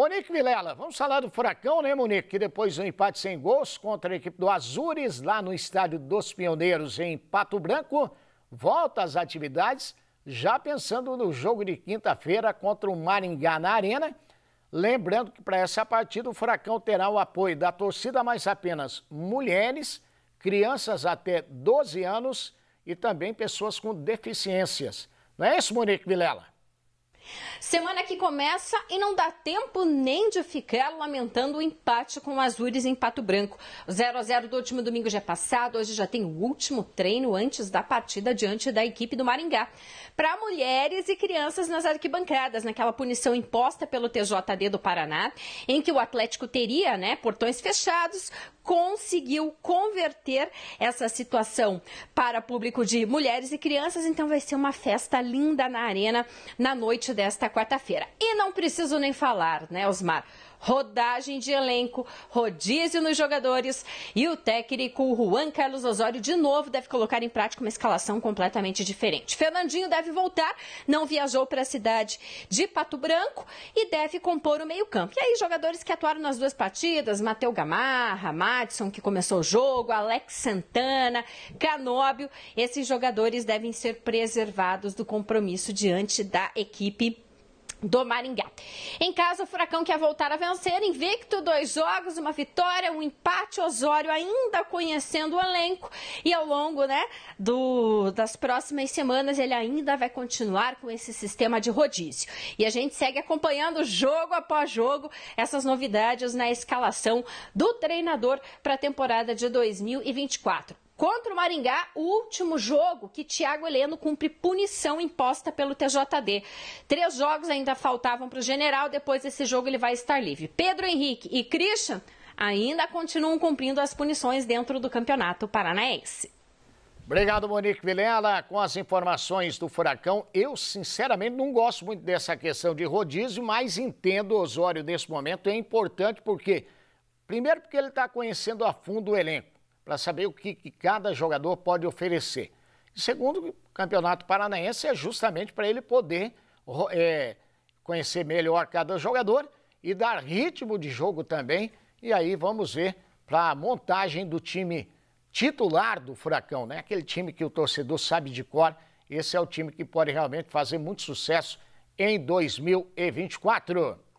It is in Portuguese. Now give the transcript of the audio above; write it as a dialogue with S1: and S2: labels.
S1: Monique Vilela, vamos falar do Furacão, né, Monique? Que depois do empate sem gols contra a equipe do Azures, lá no estádio dos Pioneiros, em Pato Branco, volta às atividades, já pensando no jogo de quinta-feira contra o Maringá na Arena. Lembrando que para essa partida o Furacão terá o apoio da torcida, mas apenas mulheres, crianças até 12 anos e também pessoas com deficiências. Não é isso, Monique Vilela?
S2: Semana que começa e não dá tempo nem de ficar lamentando o empate com o Azures em Pato Branco. 0 a 0 do último domingo já é passado, hoje já tem o último treino antes da partida diante da equipe do Maringá. Para mulheres e crianças nas arquibancadas, naquela punição imposta pelo TJD do Paraná, em que o Atlético teria, né, portões fechados, conseguiu converter essa situação para público de mulheres e crianças, então vai ser uma festa linda na arena na noite desta quarta-feira. E não preciso nem falar, né, Osmar? Rodagem de elenco, rodízio nos jogadores e o técnico Juan Carlos Osório de novo deve colocar em prática uma escalação completamente diferente. Fernandinho deve voltar, não viajou para a cidade de Pato Branco e deve compor o meio-campo. E aí, jogadores que atuaram nas duas partidas, Mateu Gamarra, Madison, que começou o jogo, Alex Santana, Canóbio, esses jogadores devem ser preservados do compromisso diante da equipe do Maringá. Em casa, o Furacão quer voltar a vencer, invicto, dois jogos, uma vitória, um empate, Osório ainda conhecendo o elenco e ao longo né, do, das próximas semanas ele ainda vai continuar com esse sistema de rodízio. E a gente segue acompanhando jogo após jogo essas novidades na escalação do treinador para a temporada de 2024. Contra o Maringá, o último jogo que Thiago Heleno cumpre punição imposta pelo TJD. Três jogos ainda faltavam para o general, depois desse jogo ele vai estar livre. Pedro Henrique e Christian ainda continuam cumprindo as punições dentro do Campeonato
S1: Paranaense. Obrigado, Monique Vilela. Com as informações do furacão, eu sinceramente não gosto muito dessa questão de rodízio, mas entendo o Osório nesse momento. É importante porque, primeiro, porque ele está conhecendo a fundo o elenco para saber o que, que, cada jogador pode oferecer. E segundo, o Campeonato Paranaense é justamente para ele poder é, conhecer melhor cada jogador e dar ritmo de jogo também. E aí vamos ver para a montagem do time titular do Furacão, né? Aquele time que o torcedor sabe de cor. Esse é o time que pode realmente fazer muito sucesso em 2024.